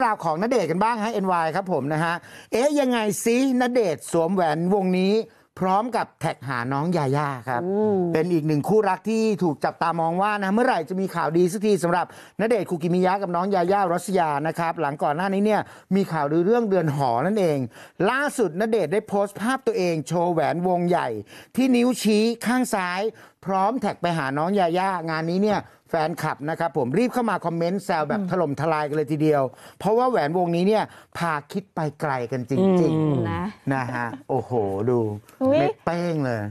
ราวของนเดชกันบ้างฮะเอ็นวครับผมนะฮะเอ๊ะยังไงซินเดชสวมแหวนวงนี้พร้อมกับแท็กหาน้องยาย่าครับ เป็นอีกหนึ่งคู่รักที่ถูกจับตามองว่านะเมื่อไหร่จะมีข่าวดีสักทีสำหรับนเดชคุกิมิยะกับน้องยาย่ารัสยานะครับหลังก่อนหน้านี้เนี่ยมีข่าวดูเรื่องเดือนหอนั่นเอง ล่าสุดนเดชได้โพสต์ภาพตัวเอง โชว์แหวนวงใหญ่ ที่นิ้วชี้ข้างซ้ายพร้อมแท็กไปหาน้องยายางานนี้เนี่ย แฟนคลับนะครับผมรีบเข้ามาคอมเมนต์แซวแบบถล่มทลายกันเลยทีเดียว เพราะว่าแหวนวงนี้เนี่ยพาคิดไปไกลกันจริงๆนะฮะโอ้โหดูเม็ดเป้งเลย